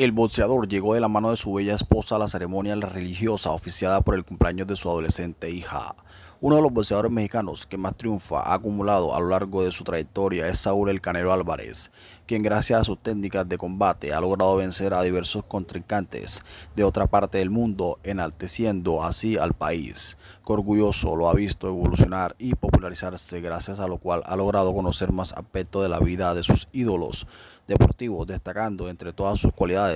El boxeador llegó de la mano de su bella esposa a la ceremonia religiosa oficiada por el cumpleaños de su adolescente hija. Uno de los boxeadores mexicanos que más triunfa ha acumulado a lo largo de su trayectoria es Saúl El Canelo Álvarez, quien gracias a sus técnicas de combate ha logrado vencer a diversos contrincantes de otra parte del mundo, enalteciendo así al país. Que orgulloso lo ha visto evolucionar y popularizarse, gracias a lo cual ha logrado conocer más aspectos de la vida de sus ídolos deportivos, destacando entre todas sus cualidades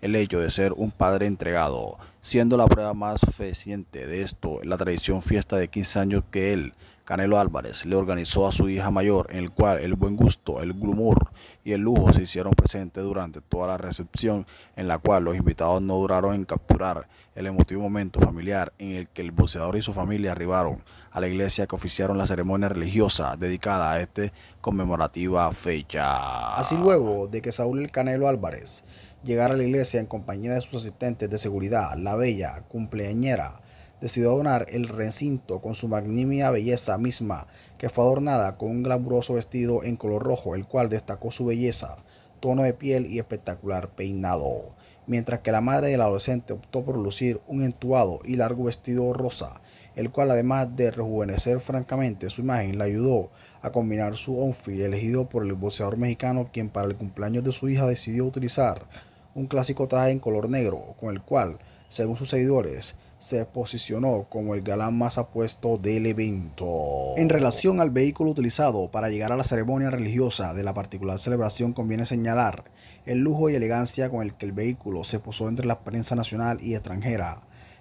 el hecho de ser un padre entregado siendo la prueba más fehaciente de esto la tradición fiesta de 15 años que él, Canelo Álvarez, le organizó a su hija mayor, en el cual el buen gusto, el glumor y el lujo se hicieron presentes durante toda la recepción, en la cual los invitados no duraron en capturar el emotivo momento familiar en el que el boxeador y su familia arribaron a la iglesia que oficiaron la ceremonia religiosa dedicada a esta conmemorativa fecha. Así luego de que Saúl Canelo Álvarez llegara a la iglesia en compañía de sus asistentes de seguridad, la bella cumpleañera, decidió adornar el recinto con su magnífica belleza misma, que fue adornada con un glamuroso vestido en color rojo, el cual destacó su belleza, tono de piel y espectacular peinado, mientras que la madre del adolescente optó por lucir un entuado y largo vestido rosa, el cual además de rejuvenecer francamente su imagen, le ayudó a combinar su outfit elegido por el boxeador mexicano, quien para el cumpleaños de su hija decidió utilizar un clásico traje en color negro, con el cual, según sus seguidores, se posicionó como el galán más apuesto del evento. En relación al vehículo utilizado para llegar a la ceremonia religiosa de la particular celebración, conviene señalar el lujo y elegancia con el que el vehículo se posó entre la prensa nacional y extranjera,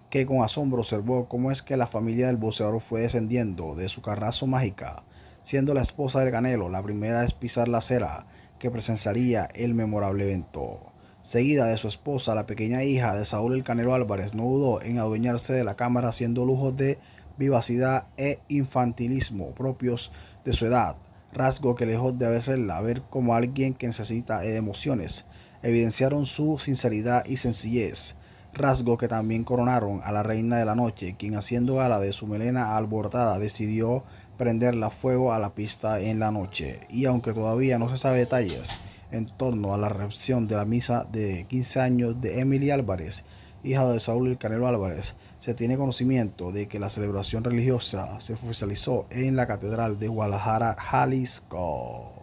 que con asombro observó cómo es que la familia del boxeador fue descendiendo de su carrazo mágica, siendo la esposa del ganelo la primera a pisar la acera que presenciaría el memorable evento seguida de su esposa, la pequeña hija de Saúl El Canero Álvarez, no dudó en adueñarse de la cámara haciendo lujos de vivacidad e infantilismo propios de su edad, rasgo que lejos de haberla ver como alguien que necesita emociones, evidenciaron su sinceridad y sencillez, rasgo que también coronaron a la reina de la noche, quien haciendo gala de su melena alborotada decidió prenderla fuego a la pista en la noche, y aunque todavía no se sabe detalles, en torno a la recepción de la misa de 15 años de Emily Álvarez, hija de Saúl El Álvarez. Se tiene conocimiento de que la celebración religiosa se oficializó en la Catedral de Guadalajara, Jalisco.